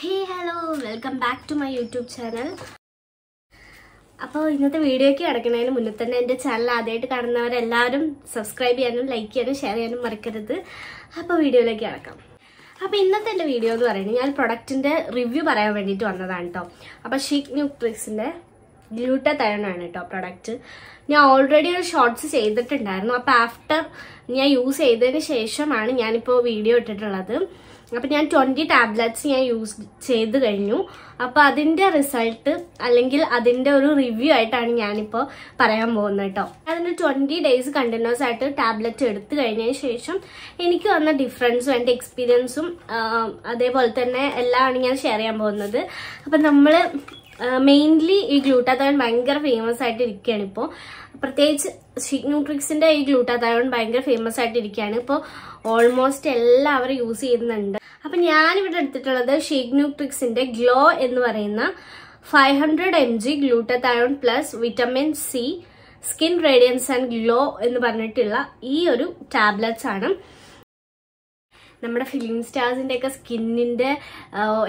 hey hello welcome back to my YouTube channel അപ്പോൾ ഇന്നത്തെ വീഡിയോയ്ക്ക് കിടക്കുന്നതിന് മുന്നേ തന്നെ എൻ്റെ ചാനൽ ആദ്യമായിട്ട് കാണുന്നവരെല്ലാവരും സബ്സ്ക്രൈബ് ചെയ്യാനും ലൈക്ക് ചെയ്യാനും ഷെയർ ചെയ്യാനും മറക്കരുത് അപ്പോൾ വീഡിയോയിലേക്ക് കിടക്കാം അപ്പോൾ ഇന്നത്തെ എൻ്റെ വീഡിയോ എന്ന് പറയുന്നത് ഞാൻ പ്രൊഡക്റ്റിൻ്റെ റിവ്യൂ പറയാൻ വേണ്ടിയിട്ട് വന്നതാണ് കേട്ടോ അപ്പോൾ ഷീക്ക് ന്യൂട്രിക്സിൻ്റെ ഗ്ലൂട്ട തരണാണ് കേട്ടോ പ്രൊഡക്റ്റ് ഞാൻ ഓൾറെഡി ഒരു ഷോർട്സ് ചെയ്തിട്ടുണ്ടായിരുന്നു അപ്പോൾ ആഫ്റ്റർ ഞാൻ യൂസ് ചെയ്തതിന് ശേഷമാണ് ഞാനിപ്പോൾ വീഡിയോ ഇട്ടിട്ടുള്ളത് അപ്പം ഞാൻ ട്വൻറ്റി ടാബ്ലറ്റ്സ് ഞാൻ യൂസ് ചെയ്ത് കഴിഞ്ഞു അപ്പോൾ അതിൻ്റെ റിസൾട്ട് അല്ലെങ്കിൽ അതിൻ്റെ ഒരു റിവ്യൂ ആയിട്ടാണ് ഞാനിപ്പോൾ പറയാൻ പോകുന്നത് കേട്ടോ അതിന് ട്വൻറ്റി ഡേയ്സ് കണ്ടിന്യൂസ് ആയിട്ട് ടാബ്ലറ്റ് എടുത്തു കഴിഞ്ഞതിന് ശേഷം എനിക്ക് വന്ന ഡിഫറൻസും എൻ്റെ എക്സ്പീരിയൻസും അതേപോലെ തന്നെ എല്ലാമാണ് ഞാൻ ഷെയർ ചെയ്യാൻ പോകുന്നത് അപ്പം നമ്മൾ മെയിൻലി ഈ ഗ്ലൂട്ടാതയോൺ ഭയങ്കര ഫേമസ് ആയിട്ട് ഇരിക്കുകയാണ് ഇപ്പോൾ പ്രത്യേകിച്ച് ഷീറ്റ് ന്യൂട്രിക്സിൻ്റെ ഈ ഗ്ലൂട്ടാതയോൺ ഭയങ്കര ഫേമസ് ആയിട്ട് ഇരിക്കുകയാണ് ഇപ്പോൾ ഓൾമോസ്റ്റ് എല്ലാവരും യൂസ് ചെയ്യുന്നുണ്ട് അപ്പം ഞാനിവിടെ എടുത്തിട്ടുള്ളത് ഷീറ്റ് ന്യൂട്രിക്സിൻ്റെ ഗ്ലോ എന്ന് പറയുന്ന five hundred M G glutathione plus vitamin C skin radiance and glow എന്ന് പറഞ്ഞിട്ടുള്ള ഈ ഒരു ടാബ്ലറ്റ്സ് ആണ് നമ്മുടെ ഫിലിം ഒക്കെ സ്കിന്നിൻ്റെ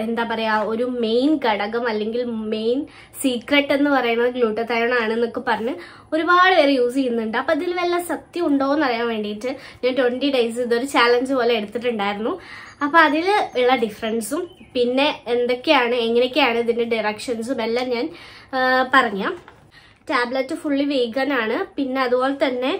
എന്താ പറയുക ഒരു മെയിൻ ഘടകം അല്ലെങ്കിൽ മെയിൻ സീക്രട്ട് എന്ന് പറയുന്നത് ഗ്ലൂട്ടത്തയോൺ ആണെന്നൊക്കെ പറഞ്ഞ് ഒരുപാട് പേര് യൂസ് ചെയ്യുന്നുണ്ട് അപ്പം അതിൽ വല്ല സത്യം ഉണ്ടോ എന്ന് അറിയാൻ വേണ്ടിയിട്ട് ഞാൻ ട്വൻറ്റി ഡേയ്സ് ഇതൊരു ചാലഞ്ച് പോലെ എടുത്തിട്ടുണ്ടായിരുന്നു അപ്പം അതിൽ ഉള്ള ഡിഫറൻസും പിന്നെ എന്തൊക്കെയാണ് എങ്ങനെയൊക്കെയാണ് ഇതിൻ്റെ ഡയറക്ഷൻസും എല്ലാം ഞാൻ പറഞ്ഞാം ടാബ്ലറ്റ് ഫുള്ളി വീഗൻ ആണ് പിന്നെ അതുപോലെ തന്നെ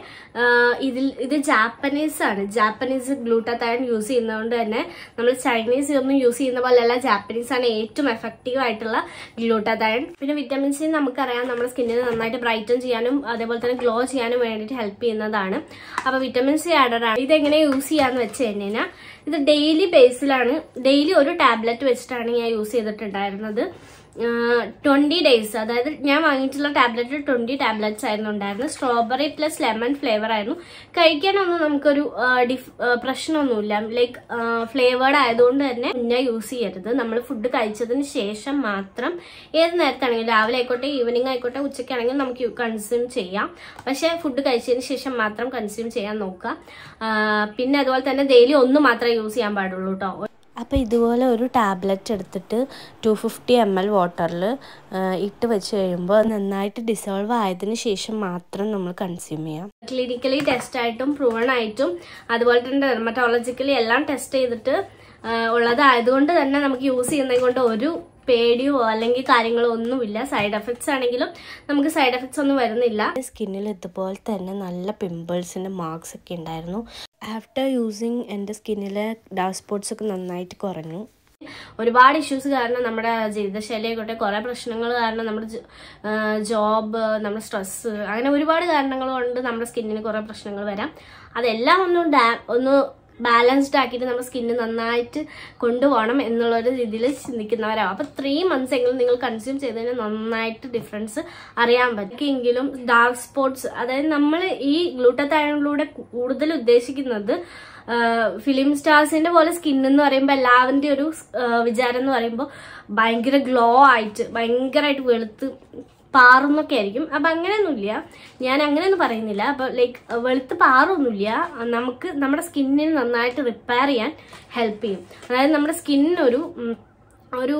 ഇതിൽ ഇത് ജാപ്പനീസ് ആണ് ജാപ്പനീസ് ഗ്ലൂട്ടത്തയൺ യൂസ് ചെയ്യുന്നതുകൊണ്ട് തന്നെ നമ്മൾ ചൈനീസ് ഒന്നും യൂസ് ചെയ്യുന്ന പോലെയല്ല ജാപ്പനീസ് ആണ് ഏറ്റവും എഫക്റ്റീവ് ആയിട്ടുള്ള ഗ്ലൂട്ടത്തയൺ പിന്നെ വിറ്റമിൻ സി നമുക്കറിയാം നമ്മുടെ സ്കിന്നിന് നന്നായിട്ട് ബ്രൈറ്റൻ ചെയ്യാനും അതേപോലെ തന്നെ ഗ്ലോ ചെയ്യാനും വേണ്ടിയിട്ട് ഹെൽപ്പ് ചെയ്യുന്നതാണ് അപ്പോൾ വിറ്റമിൻ സി ആഡർ ആണ് ഇതെങ്ങനെ യൂസ് ചെയ്യാന്ന് വെച്ച് കഴിഞ്ഞാൽ ഇത് ഡെയിലി ബേസിലാണ് ഡെയിലി ഒരു ടാബ്ലറ്റ് വെച്ചിട്ടാണ് ഞാൻ യൂസ് ചെയ്തിട്ടുണ്ടായിരുന്നത് ട്വൻറ്റി ഡേയ്സ് അതായത് ഞാൻ വാങ്ങിയിട്ടുള്ള ടാബ്ലറ്റ് ട്വൻറ്റി ടാബ്ലറ്റ്സ് ആയിരുന്നു ഉണ്ടായിരുന്നത് സ്ട്രോബെറി പ്ലസ് ലെമൺ ഫ്ലേവർ ആയിരുന്നു കഴിക്കാനൊന്നും നമുക്കൊരു ഡിഫ് പ്രശ്നമൊന്നുമില്ല ലൈക്ക് ഫ്ലേവേർഡ് ആയതുകൊണ്ട് തന്നെ ഞാൻ യൂസ് ചെയ്യരുത് നമ്മൾ ഫുഡ് കഴിച്ചതിന് ശേഷം മാത്രം ഏത് നേരത്താണെങ്കിലും രാവിലെ ആയിക്കോട്ടെ ഈവനിങ് ആയിക്കോട്ടെ ഉച്ചയ്ക്കാണെങ്കിലും നമുക്ക് കൺസ്യൂം ചെയ്യാം പക്ഷേ ഫുഡ് കഴിച്ചതിന് ശേഷം മാത്രം കൺസ്യൂം ചെയ്യാൻ നോക്കുക പിന്നെ അതുപോലെ തന്നെ ഡെയിലി ഒന്ന് മാത്രം യൂസ് ചെയ്യാൻ പാടുള്ളൂ കേട്ടോ അപ്പോൾ ഇതുപോലെ ഒരു ടാബ്ലറ്റ് എടുത്തിട്ട് ടു ഫിഫ്റ്റി എം എൽ വാട്ടറിൽ ഇട്ട് വെച്ച് കഴിയുമ്പോൾ നന്നായിട്ട് ഡിസോൾവ് ആയതിന് ശേഷം മാത്രം നമ്മൾ കൺസ്യൂം ചെയ്യാം ക്ലിനിക്കലി ടെസ്റ്റ് ആയിട്ടും പ്രൂവൺ ആയിട്ടും അതുപോലെ തന്നെ ഡെർമറ്റോളജിക്കലി എല്ലാം ടെസ്റ്റ് ചെയ്തിട്ട് ഉള്ളതായതുകൊണ്ട് തന്നെ നമുക്ക് യൂസ് ചെയ്യുന്നത് കൊണ്ട് ഒരു പേടിയോ അല്ലെങ്കിൽ കാര്യങ്ങളോ ഒന്നുമില്ല സൈഡ് എഫക്ട്സ് ആണെങ്കിലും നമുക്ക് സൈഡ് എഫക്ട്സ് ഒന്നും വരുന്നില്ല സ്കിന്നിൽ ഇതുപോലെ തന്നെ നല്ല പിമ്പിൾസിൻ്റെ മാർക്സ് ഒക്കെ ഉണ്ടായിരുന്നു ആഫ്റ്റർ യൂസിങ് എൻ്റെ സ്കിന്നിലെ ഡാർക്ക് സ്പോട്ട്സ് ഒക്കെ നന്നായിട്ട് കുറഞ്ഞു ഒരുപാട് ഇഷ്യൂസ് കാരണം നമ്മുടെ ജീവിതശൈലി ആയിക്കോട്ടെ കുറേ പ്രശ്നങ്ങൾ കാരണം നമ്മുടെ ജോബ് നമ്മുടെ സ്ട്രെസ് അങ്ങനെ ഒരുപാട് കാരണങ്ങൾ കൊണ്ട് നമ്മുടെ സ്കിന്നിന് കുറേ പ്രശ്നങ്ങൾ വരാം അതെല്ലാം ഒന്ന് ഡാ ഒന്ന് ബാലൻസ്ഡ് ആക്കിയിട്ട് നമ്മുടെ സ്കിന്ന് നന്നായിട്ട് കൊണ്ടുപോകണം എന്നുള്ളൊരു രീതിയിൽ ചിന്തിക്കുന്നവരാണ് അപ്പോൾ ത്രീ മന്ത്സ് എങ്കിലും നിങ്ങൾ കൺസ്യൂം ചെയ്തതിന് നന്നായിട്ട് ഡിഫറൻസ് അറിയാൻ പറ്റുമെങ്കിലും ഡാർക്ക് സ്പോട്ട്സ് അതായത് നമ്മൾ ഈ ഗ്ലൂട്ടത്തയണിലൂടെ കൂടുതൽ ഉദ്ദേശിക്കുന്നത് ഫിലിം സ്റ്റാർസിന്റെ പോലെ സ്കിൻ എന്ന് പറയുമ്പോൾ എല്ലാവരുടെ ഒരു വിചാരം എന്ന് പറയുമ്പോൾ ഭയങ്കര ഗ്ലോ ആയിട്ട് ഭയങ്കരമായിട്ട് വെളുത്ത് പാറുന്നൊക്കെ ആയിരിക്കും അപ്പൊ അങ്ങനെയൊന്നുമില്ല ഞാൻ അങ്ങനെയൊന്നും പറയുന്നില്ല അപ്പോൾ ലൈക്ക് വെളുത്ത് പാറൊന്നുമില്ല നമുക്ക് നമ്മുടെ സ്കിന്നിന് നന്നായിട്ട് റിപ്പയർ ചെയ്യാൻ ഹെൽപ്പ് ചെയ്യും അതായത് നമ്മുടെ സ്കിന്നിനൊരു ഒരു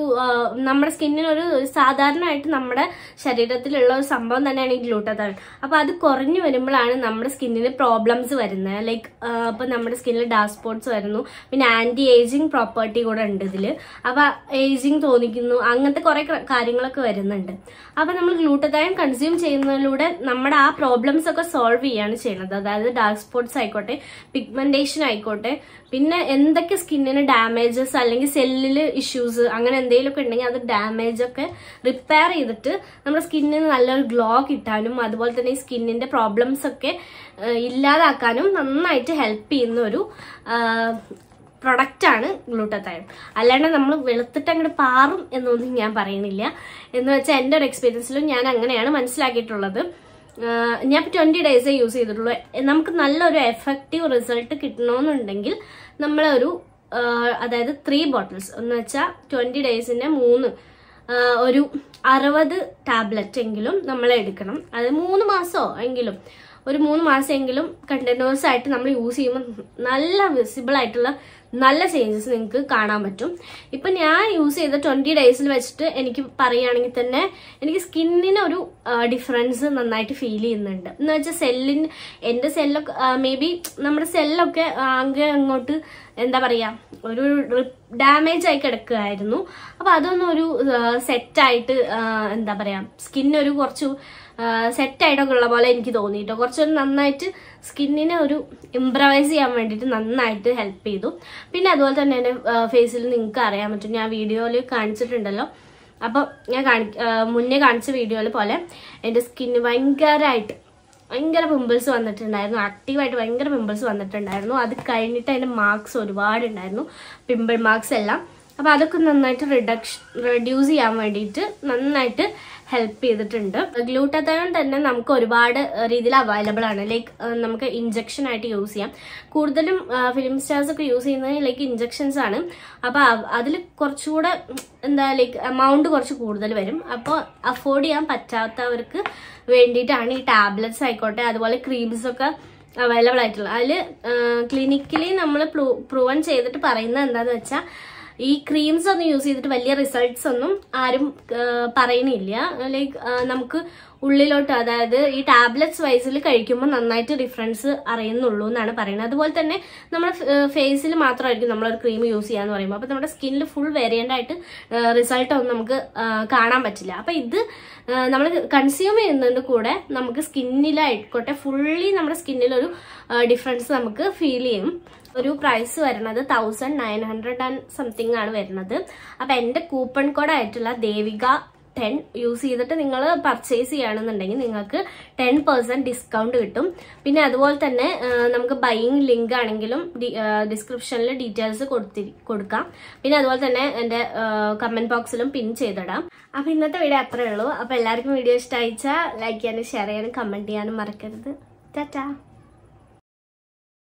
നമ്മുടെ സ്കിന്നിനൊരു സാധാരണയായിട്ട് നമ്മുടെ ശരീരത്തിലുള്ള ഒരു സംഭവം തന്നെയാണ് ഈ ഗ്ലൂട്ടത്താൻ അപ്പോൾ അത് കുറഞ്ഞു വരുമ്പോഴാണ് നമ്മുടെ സ്കിന്നിന് പ്രോബ്ലംസ് വരുന്നത് ലൈക്ക് അപ്പോൾ നമ്മുടെ സ്കിന്നിൽ ഡാർക്ക് സ്പോട്ട്സ് വരുന്നു പിന്നെ ആൻറ്റി ഏജിങ് പ്രോപ്പർട്ടി കൂടെ ഉണ്ട് ഇതിൽ അപ്പോൾ ഏജിങ് തോന്നിക്കുന്നു അങ്ങനത്തെ കുറേ കാര്യങ്ങളൊക്കെ വരുന്നുണ്ട് അപ്പോൾ നമ്മൾ ഗ്ലൂട്ടത്തോൺ കൺസ്യൂം ചെയ്യുന്നതിലൂടെ നമ്മുടെ ആ പ്രോബ്ലംസ് ഒക്കെ സോൾവ് ചെയ്യാണ് ചെയ്യുന്നത് അതായത് ഡാർക്ക് സ്പോട്ട്സ് ആയിക്കോട്ടെ പിഗ്മെൻറ്റേഷൻ ആയിക്കോട്ടെ പിന്നെ എന്തൊക്കെ സ്കിന്നിന് ഡാമേജസ് അല്ലെങ്കിൽ സെല്ലിൽ ഇഷ്യൂസ് അങ്ങനെ എന്തെങ്കിലുമൊക്കെ ഉണ്ടെങ്കിൽ അത് ഡാമേജ് ഒക്കെ റിപ്പയർ ചെയ്തിട്ട് നമ്മുടെ സ്കിന്നിന് നല്ലൊരു ഗ്ലോ കിട്ടാനും അതുപോലെ തന്നെ ഈ സ്കിന്നിന്റെ പ്രോബ്ലംസ് ഒക്കെ ഇല്ലാതാക്കാനും നന്നായിട്ട് ഹെൽപ്പ് ചെയ്യുന്ന ഒരു പ്രൊഡക്റ്റാണ് ഗ്ലൂട്ടത്തൈൻ അല്ലാണ്ട് നമ്മൾ വെളുത്തിട്ട് അങ്ങോട്ട് പാറും എന്നൊന്നും ഞാൻ പറയുന്നില്ല എന്ന് വെച്ചാൽ എൻ്റെ ഒരു എക്സ്പീരിയൻസിലും ഞാൻ അങ്ങനെയാണ് മനസ്സിലാക്കിയിട്ടുള്ളത് ഞാൻ ഇപ്പോൾ ട്വൻറ്റി ഡേയ്സേ യൂസ് ചെയ്തിട്ടുള്ളൂ നമുക്ക് നല്ലൊരു എഫക്റ്റീവ് റിസൾട്ട് കിട്ടണമെന്നുണ്ടെങ്കിൽ നമ്മളൊരു അതായത് ത്രീ ബോട്ടിൽസ് എന്ന് വെച്ചാൽ ട്വൻറ്റി ഡേയ്സിൻ്റെ മൂന്ന് ഒരു അറുപത് ടാബ്ലറ്റ് എങ്കിലും നമ്മൾ എടുക്കണം അത് മൂന്ന് മാസമോ എങ്കിലും ഒരു മൂന്ന് മാസമെങ്കിലും കണ്ടിന്യൂസ് ആയിട്ട് നമ്മൾ യൂസ് ചെയ്യുമ്പോൾ നല്ല വിസിബിൾ ആയിട്ടുള്ള നല്ല ചേഞ്ചസ് നിങ്ങൾക്ക് കാണാൻ പറ്റും ഇപ്പൊ ഞാൻ യൂസ് ചെയ്ത ട്വന്റി ഡേയ്സിൽ വെച്ചിട്ട് എനിക്ക് പറയുകയാണെങ്കിൽ തന്നെ എനിക്ക് സ്കിന്നിന് ഒരു ഡിഫറൻസ് നന്നായിട്ട് ഫീൽ ചെയ്യുന്നുണ്ട് എന്ന് വെച്ചാൽ സെല്ലിന് എന്റെ സെല്ലൊക്കെ മേ ബി നമ്മുടെ സെല്ലൊക്കെ ആകെ അങ്ങോട്ട് എന്താ പറയാ ഒരു ഡാമേജ് ആയി കിടക്കുകയായിരുന്നു അപ്പൊ അതൊന്നും ഒരു സെറ്റായിട്ട് എന്താ പറയാ സ്കിന്നൊരു കുറച്ച് സെറ്റായിട്ടൊക്കെ ഉള്ള പോലെ എനിക്ക് തോന്നിയിട്ടോ കുറച്ചൊന്ന് കുറച്ചൊരു നന്നായിട്ട് സ്കിന്നിനെ ഒരു ഇംപ്രവൈസ് ചെയ്യാൻ വേണ്ടിയിട്ട് നന്നായിട്ട് ഹെൽപ്പ് ചെയ്തു പിന്നെ അതുപോലെ തന്നെ എൻ്റെ ഫേസിൽ നിങ്ങൾക്ക് അറിയാൻ പറ്റും ഞാൻ വീഡിയോയിൽ കാണിച്ചിട്ടുണ്ടല്ലോ അപ്പോൾ ഞാൻ കാണി മുന്നേ കാണിച്ച വീഡിയോയിൽ പോലെ എൻ്റെ സ്കിന്ന് ഭയങ്കരമായിട്ട് ഭയങ്കര പിമ്പിൾസ് വന്നിട്ടുണ്ടായിരുന്നു ആക്റ്റീവായിട്ട് ഭയങ്കര പിമ്പിൾസ് വന്നിട്ടുണ്ടായിരുന്നു അത് കഴിഞ്ഞിട്ട് അതിൻ്റെ മാർക്സ് ഒരുപാടുണ്ടായിരുന്നു പിമ്പിൾ മാർക്സ് എല്ലാം അപ്പോൾ അതൊക്കെ നന്നായിട്ട് റിഡക്ഷൻ റെഡ്യൂസ് ചെയ്യാൻ വേണ്ടിയിട്ട് നന്നായിട്ട് ഹെൽപ്പ് ചെയ്തിട്ടുണ്ട് ഗ്ലൂട്ടത്തോൺ തന്നെ നമുക്ക് ഒരുപാട് രീതിയിൽ അവൈലബിൾ ആണ് ലൈക്ക് നമുക്ക് ഇഞ്ചക്ഷൻ ആയിട്ട് യൂസ് ചെയ്യാം കൂടുതലും ഫിലിം സ്റ്റാർസ് ഒക്കെ യൂസ് ചെയ്യുന്നത് ലൈക്ക് ഇഞ്ചക്ഷൻസ് ആണ് അപ്പോൾ അതിൽ കുറച്ചുകൂടെ എന്താ ലൈക്ക് എമൗണ്ട് കുറച്ച് കൂടുതൽ വരും അപ്പോൾ അഫോർഡ് ചെയ്യാൻ പറ്റാത്തവർക്ക് വേണ്ടിയിട്ടാണ് ഈ ടാബ്ലറ്റ്സ് ആയിക്കോട്ടെ അതുപോലെ ക്രീംസ് ഒക്കെ അവൈലബിൾ ആയിട്ടുള്ളത് അതിൽ ക്ലിനിക്കലി നമ്മൾ പ്രൂവൻ ചെയ്തിട്ട് പറയുന്നത് എന്താണെന്ന് വെച്ചാൽ ഈ ക്രീംസ് ഒന്നും യൂസ് ചെയ്തിട്ട് വലിയ റിസൾട്ട്സ് ഒന്നും ആരും പറയണില്ല ലൈക്ക് നമുക്ക് ഉള്ളിലോട്ട് അതായത് ഈ ടാബ്ലറ്റ്സ് വൈസിൽ കഴിക്കുമ്പോൾ നന്നായിട്ട് ഡിഫറൻസ് അറിയുന്നുള്ളൂ എന്നാണ് പറയുന്നത് അതുപോലെ തന്നെ നമ്മുടെ ഫേസിൽ മാത്രമായിരിക്കും നമ്മളൊരു ക്രീം യൂസ് ചെയ്യാന്ന് പറയുമ്പോൾ അപ്പം നമ്മുടെ സ്കിന്നിൽ ഫുൾ വേരിയൻ്റായിട്ട് റിസൾട്ടൊന്നും റിസൾട്ട് ഒന്നും നമുക്ക് കാണാൻ പറ്റില്ല അപ്പോൾ ഇത് നമ്മൾ കൺസ്യൂം ചെയ്യുന്നതിൻ്റെ കൂടെ നമുക്ക് സ്കിന്നിലായിക്കോട്ടെ ഫുള്ളി നമ്മുടെ സ്കിന്നിലൊരു ഡിഫറൻസ് നമുക്ക് ഫീൽ ചെയ്യും ഒരു പ്രൈസ് വരുന്നത് thousand nine hundred and something ആണ് വരുന്നത് അപ്പൊ എൻ്റെ കൂപ്പൺ കോഡ് ആയിട്ടുള്ള ദേവിക ടെൻ യൂസ് ചെയ്തിട്ട് നിങ്ങൾ പർച്ചേസ് ചെയ്യുകയാണെന്നുണ്ടെങ്കിൽ നിങ്ങൾക്ക് ടെൻ പെർസെന്റ് ഡിസ്കൗണ്ട് കിട്ടും പിന്നെ അതുപോലെ തന്നെ നമുക്ക് ബൈയിങ് ലിങ്ക് ആണെങ്കിലും ഡിസ്ക്രിപ്ഷനിൽ ഡീറ്റെയിൽസ് കൊടുത്തി കൊടുക്കാം പിന്നെ അതുപോലെ തന്നെ എൻ്റെ കമൻറ്റ് ബോക്സിലും പിൻ ചെയ്തിടാം അപ്പോൾ ഇന്നത്തെ വീഡിയോ അത്രയേ ഉള്ളൂ അപ്പോൾ എല്ലാവർക്കും വീഡിയോ ഇഷ്ടമായിച്ചാൽ ലൈക്ക് ചെയ്യാനും ഷെയർ ചെയ്യാനും കമൻറ്റ് ചെയ്യാനും മറക്കരുത് ടാറ്റാ